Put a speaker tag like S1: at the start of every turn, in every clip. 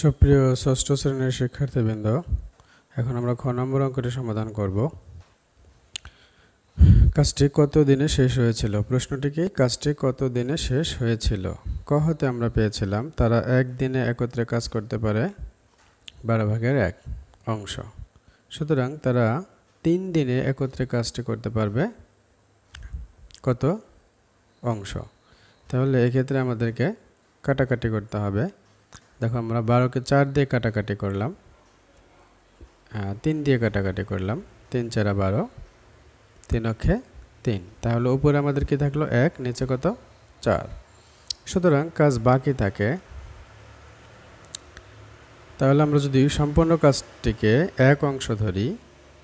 S1: সুপ্রিয় ষষ্ঠ শ্রেণীর শিক্ষার্থীবৃন্দ এখন আমরা খ নম্বর অঙ্কটি সমাধান করব কাজটি কত দিনে শেষ হয়েছিল প্রশ্নটি কি কাজটি কত দিনে শেষ হয়েছিল ক হতে আমরা পেয়েছিলাম তারা একদিনে একত্রে কাজ করতে পারে বারো ভাগের এক অংশ সুতরাং তারা তিন দিনে একত্রে কাজটি করতে পারবে কত অংশ তাহলে এক্ষেত্রে আমাদেরকে কাটাকাটি করতে হবে দেখো আমরা বারোকে চার দিয়ে কাটাকাটি করলাম তিন দিয়ে কাটাকাটি করলাম তিন চারা বারো তিন অক্ষে তিন তাহলে উপরে আমাদের কি থাকলো এক নিচে কত চার সুতরাং কাজ বাকি থাকে তাহলে আমরা যদি সম্পূর্ণ কাজটিকে এক অংশ ধরি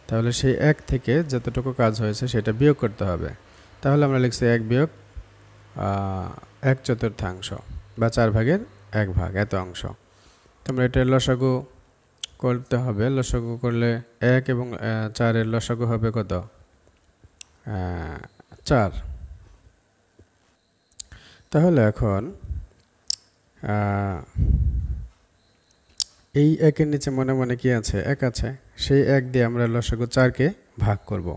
S1: তাহলে সেই এক থেকে যতটুকু কাজ হয়েছে সেটা বিয়োগ করতে হবে তাহলে আমরা লিখছি এক বিয়োগ এক চতুর্থাংশ বা চার ভাগের এক ভাগ এত অংশ তোমরা এটা লসাগু করতে হবে লসাগু করলে এক এবং চারের লসাগু হবে কত চার তাহলে এখন এই একের নিচে মনে মনে কি আছে এক আছে সেই এক দিয়ে আমরা লসাগু চারকে ভাগ করব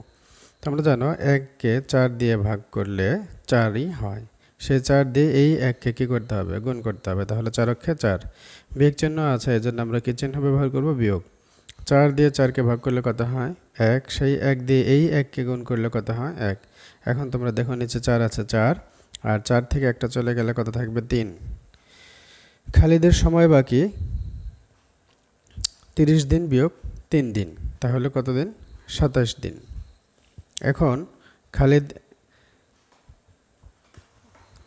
S1: তোমরা জানো এককে চার দিয়ে ভাগ করলে চারই হয় সেই চার দিয়ে এই এককে কী করতে হবে গুণ করতে হবে তাহলে চার অক্ষে চার বিয়োগ চিহ্ন আছে এই জন্য আমরা কী চিহ্ন ব্যবহার করব বিয়োগ চার দিয়ে চারকে ভাগ করলে কত হয় এক সেই এক দিয়ে এই এককে গুণ করলে কত হয় এক এখন তোমরা দেখো নিচে চার আছে চার আর চার থেকে একটা চলে গেলে কত থাকবে তিন খালিদের সময় বাকি তিরিশ দিন বিয়োগ তিন দিন তাহলে কত দিন সাতাশ দিন এখন খালিদ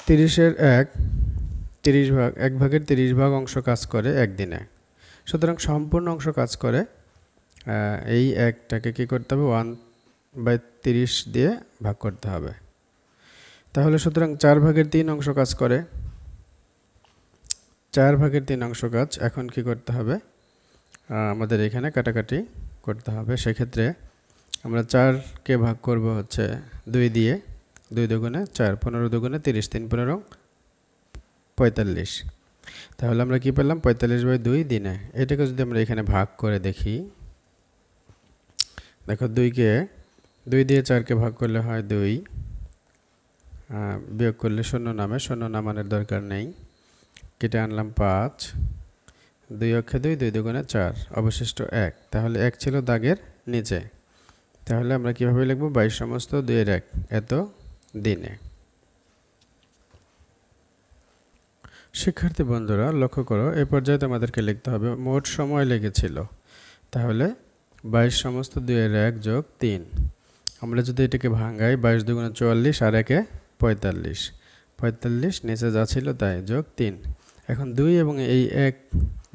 S1: তিরিশের এক তিরিশ ভাগ এক ভাগের তিরিশ ভাগ অংশ কাজ করে একদিনে সুতরাং সম্পূর্ণ অংশ কাজ করে এই একটাকে কি করতে হবে ওয়ান বাই তিরিশ দিয়ে ভাগ করতে হবে তাহলে সুতরাং চার ভাগের তিন অংশ কাজ করে চার ভাগের তিন অংশ কাজ এখন কি করতে হবে আমাদের এখানে কাটাকাটি করতে হবে সেক্ষেত্রে আমরা চারকে ভাগ করব হচ্ছে দুই দিয়ে দুই দুগুণে চার পনেরো দুগুণে তিরিশ তিন পনেরো পঁয়তাল্লিশ তাহলে আমরা কি পেলাম পঁয়তাল্লিশ বাই দুই দিনে এটাকে যদি আমরা এখানে ভাগ করে দেখি দেখো দুইকে দুই দিয়ে চারকে ভাগ করলে হয় দুই বিয়োগ করলে শূন্য নামে শূন্য নামানোর দরকার নেই কেটে আনলাম পাঁচ দুই অক্ষে দুই দুই দুগুণে চার অবশিষ্ট এক তাহলে এক ছিল দাগের নিচে তাহলে আমরা কীভাবে লিখব বাইশ সমস্ত দুইয়ের এক এত দিনে শিক্ষার্থী বন্ধুরা লক্ষ্য করো এ পর্যায়ে তোমাদেরকে লিখতে হবে মোট সময় লেগেছিল তাহলে বাইশ সমস্ত দুইয়ের এক যোগ তিন আমরা যদি এটাকে ভাঙাই বাইশ দুগুণে চুয়াল্লিশ আর একে পঁয়তাল্লিশ পঁয়তাল্লিশ নিচে যা ছিল তাই যোগ তিন এখন দুই এবং এই এক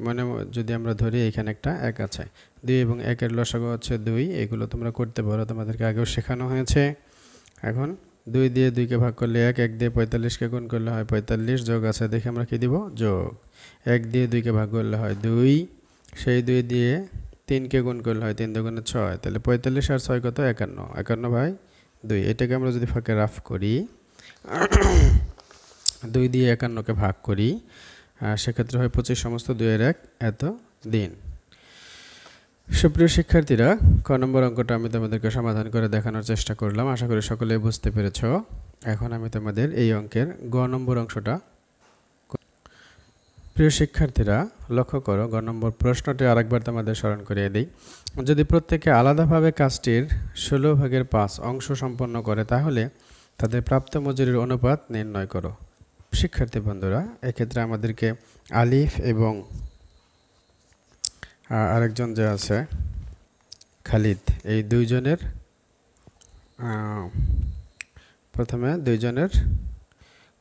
S1: মানে যদি আমরা ধরি এখানে একটা এক আছে দুই এবং একের লসাগু হচ্ছে দুই এগুলো তোমরা করতে পারো তোমাদেরকে আগেও শেখানো হয়েছে এখন দুই দিয়ে দুইকে ভাগ করলে এক এক দিয়ে পঁয়তাল্লিশকে গুণ করলে হয় পঁয়তাল্লিশ যোগ আছে দেখে আমরা কী দিব যোগ এক দিয়ে দুইকে ভাগ করলে হয় দুই সেই দুই দিয়ে তিনকে গুণ করলে হয় তিন দুগুণে ছয় তাহলে পঁয়তাল্লিশ আর ছয় কত একান্ন একান্ন ভাই দুই এটাকে আমরা যদি ফাঁকে রাফ করি দুই দিয়ে একান্নকে ভাগ করি সেক্ষেত্রে হয় পঁচিশ সমস্ত দুইয়ের এক এত দিন সুপ্রিয় শিক্ষার্থীরা ক নম্বর অঙ্কটা আমি তোমাদেরকে সমাধান করে দেখানোর চেষ্টা করলাম আশা করি সকলে বুঝতে পেরেছ এখন আমি তোমাদের এই অঙ্কের গ নম্বর অংশটা প্রিয় শিক্ষার্থীরা লক্ষ্য করো গ নম্বর প্রশ্নটি আরেকবার তোমাদের স্মরণ করিয়ে দিই যদি প্রত্যেকে আলাদাভাবে কাজটির ষোলো ভাগের পাঁচ অংশ সম্পন্ন করে তাহলে তাদের প্রাপ্ত মজুরির অনুপাত নির্ণয় করো শিক্ষার্থী বন্ধুরা এক্ষেত্রে আমাদেরকে আলিফ এবং আরেকজন যে আছে খালিদ এই দুইজনের প্রথমে দুইজনের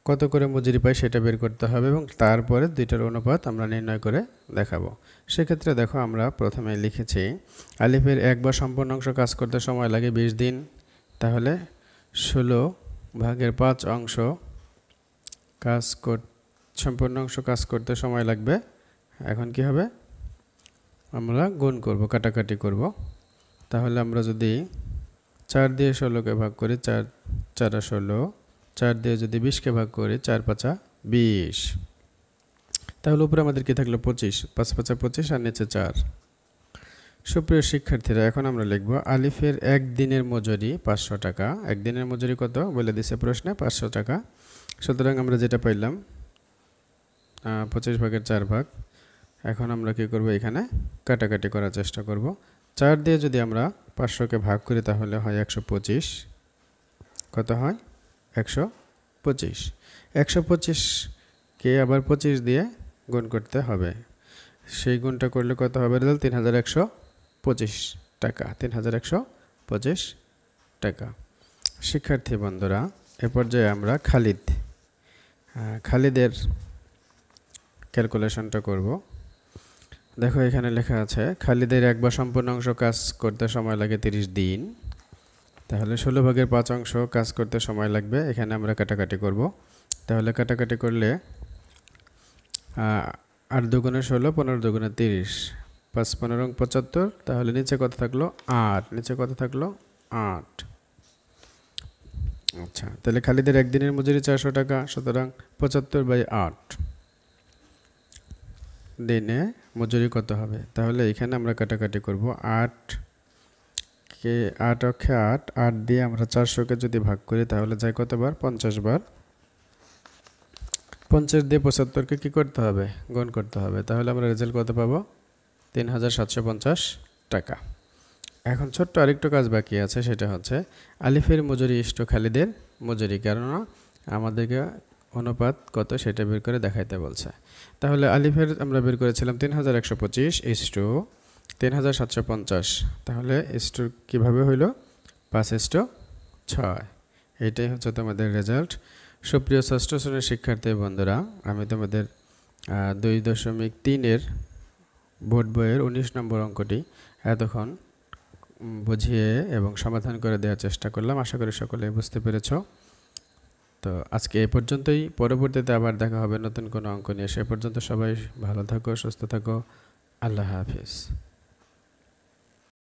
S1: কত করে মজুরি পাই সেটা বের করতে হবে এবং তারপরে দুইটার অনুপাত আমরা নির্ণয় করে দেখাবো সেক্ষেত্রে দেখো আমরা প্রথমে লিখেছি আলিফের একবার সম্পূর্ণ অংশ কাজ করতে সময় লাগে ২০ দিন তাহলে ষোলো ভাগের পাঁচ অংশ কাজ কর সম্পূর্ণ অংশ কাজ করতে সময় লাগবে এখন কি হবে আমরা গুণ করব কাটাকাটি করব তাহলে আমরা যদি চার দিয়ে ষোলোকে ভাগ করি চার চারা ষোলো চার দিয়ে যদি বিশকে ভাগ করি চার পাঁচা বিশ তাহলে উপরে আমাদের কি থাকলো পঁচিশ পাঁচ পাঁচা পঁচিশ আর নিচে চার সুপ্রিয় শিক্ষার্থীরা এখন আমরা লিখব আলিফের একদিনের মজুরি পাঁচশো টাকা একদিনের মজুরি কত বলে দিছে প্রশ্নে পাঁচশো টাকা সুতরাং আমরা যেটা পাইলাম পঁচিশ ভাগের চার ভাগ এখন আমরা কি করব এখানে কাটাকাটি করার চেষ্টা করব চার দিয়ে যদি আমরা পাঁচশোকে ভাগ করি তাহলে হয় একশো পঁচিশ কত হয় একশো পঁচিশ একশো পঁচিশকে আবার পঁচিশ দিয়ে গুণ করতে হবে সেই গুণটা করলে কত হবে রেজাল্ট তিন হাজার একশো পঁচিশ টাকা তিন হাজার একশো পঁচিশ টাকা শিক্ষার্থী বন্ধুরা এ পর্যায়ে আমরা খালিদ খালিদের ক্যালকুলেশনটা করব দেখো এখানে লেখা আছে খালিদের একবার সম্পূর্ণ অংশ কাজ করতে সময় লাগে তিরিশ দিন তাহলে ষোলো ভাগের পাঁচ অংশ কাজ করতে সময় লাগবে এখানে আমরা কাটাকাটি করব তাহলে কাটাকাটি করলে আট দুগুণে ষোলো পনেরো দুগুণে তিরিশ পাঁচ পনেরো পঁচাত্তর তাহলে নিচে কত থাকলো আট নিচে কত থাকলো আট আচ্ছা তাহলে খালিদের একদিনের মজুরি চারশো টাকা সুতরাং পঁচাত্তর বাই আট দিনে মজুরি কত হবে তাহলে এখানে আমরা কাটাকাটি করব আট কে আট অক্ষে আট আট দিয়ে আমরা চারশোকে যদি ভাগ করি তাহলে যায় কতবার পঞ্চাশ বার পঞ্চাশ দিয়ে পঁচাত্তরকে কী করতে হবে গণ করতে হবে তাহলে আমরা রেজাল্ট কত পাবো তিন হাজার সাতশো পঞ্চাশ টাকা এখন ছোট্ট আরেকটু কাজ বাকি আছে সেটা হচ্ছে আলিফের মজুরি ইষ্ট খালিদের মজুরি কেননা আমাদেরকে অনুপাত কত সেটা বের করে দেখাইতে বলছে তাহলে আলিফের আমরা বের করেছিলাম তিন হাজার একশো পঁচিশ এস টু তিন হাজার সাতশো পঞ্চাশ তাহলে এস টু কীভাবে হইলো পাঁচ এস টু ছয় এটাই হচ্ছে তোমাদের রেজাল্ট সুপ্রিয় ষষ্ঠ শ্রেণীর শিক্ষার্থী বন্ধুরা আমি তোমাদের দুই দশমিক তিনের বোর্ড বইয়ের উনিশ নম্বর অঙ্কটি এতক্ষণ বুঝিয়ে এবং সমাধান করে দেওয়ার চেষ্টা করলাম আশা করি সকলে বুঝতে পেরেছো তো আজকে এ পর্যন্তই পরবর্তীতে আবার দেখা হবে নতুন কোনো অঙ্ক নিয়ে সে পর্যন্ত সবাই ভালো থাকো সুস্থ থাকো আল্লাহ হাফিজ